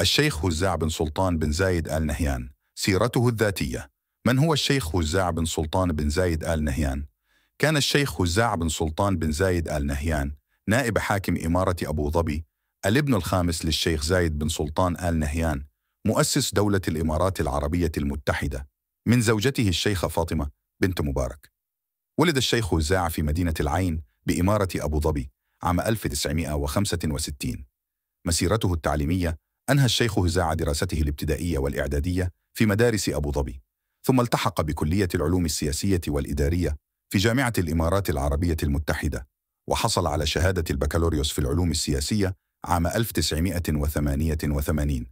الشيخ هزاع بن سلطان بن زايد آل نهيان سيرته الذاتية من هو الشيخ هزاع بن سلطان بن زايد آل نهيان؟ كان الشيخ هزاع بن سلطان بن زايد آل نهيان نائب حاكم إمارة أبو ظبي الابن الخامس للشيخ زايد بن سلطان آل نهيان مؤسس دولة الإمارات العربية المتحدة من زوجته الشيخة فاطمة بنت مبارك ولد الشيخ هزاع في مدينة العين بإمارة أبو ظبي عام 1965 مسيرته التعليمية أنهى الشيخ هزاع دراسته الابتدائية والإعدادية في مدارس أبو ظبي ثم التحق بكلية العلوم السياسية والإدارية في جامعة الإمارات العربية المتحدة وحصل على شهادة البكالوريوس في العلوم السياسية عام 1988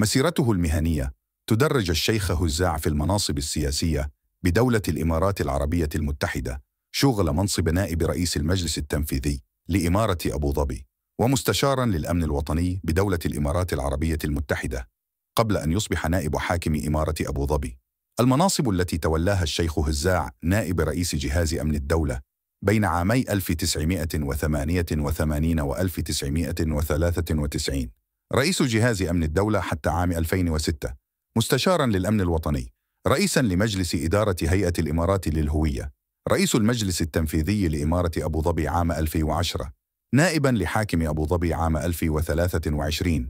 مسيرته المهنية تدرج الشيخ هزاع في المناصب السياسية بدولة الإمارات العربية المتحدة شغل منصب نائب رئيس المجلس التنفيذي لإمارة أبو ظبي ومستشارا للأمن الوطني بدولة الإمارات العربية المتحدة قبل أن يصبح نائب حاكم إمارة أبو ظبي المناصب التي تولاها الشيخ هزاع نائب رئيس جهاز أمن الدولة بين عامي 1988 و 1993 رئيس جهاز أمن الدولة حتى عام 2006 مستشارا للأمن الوطني رئيسا لمجلس إدارة هيئة الإمارات للهوية رئيس المجلس التنفيذي لإمارة أبو ظبي عام 2010 نائبا لحاكم أبو ظبي عام 1023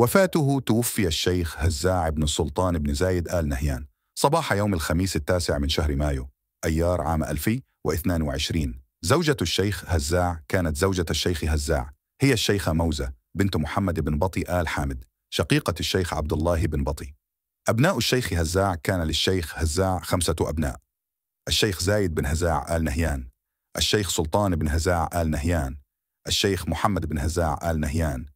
وفاته توفي الشيخ هزاع بن السلطان بن زايد آل نهيان صباح يوم الخميس التاسع من شهر مايو أيار عام 1022 زوجة الشيخ هزاع كانت زوجة الشيخ هزاع هي الشيخة موزة بنت محمد بن بطي آل حامد شقيقة الشيخ عبد الله بن بطي أبناء الشيخ هزاع كان للشيخ هزاع خمسة أبناء الشيخ زايد بن هزاع آل نهيان الشيخ سلطان بن هزاع آل نهيان الشيخ محمد بن هزاع آل نهيان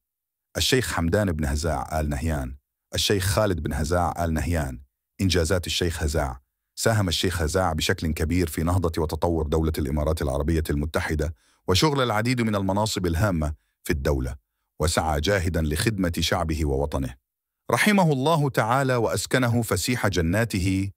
الشيخ حمدان بن هزاع آل نهيان الشيخ خالد بن هزاع آل نهيان إنجازات الشيخ هزاع ساهم الشيخ هزاع بشكل كبير في نهضة وتطور دولة الإمارات العربية المتحدة وشغل العديد من المناصب الهامة في الدولة وسعى جاهدا لخدمة شعبه ووطنه رحمه الله تعالى وأسكنه فسيح جناته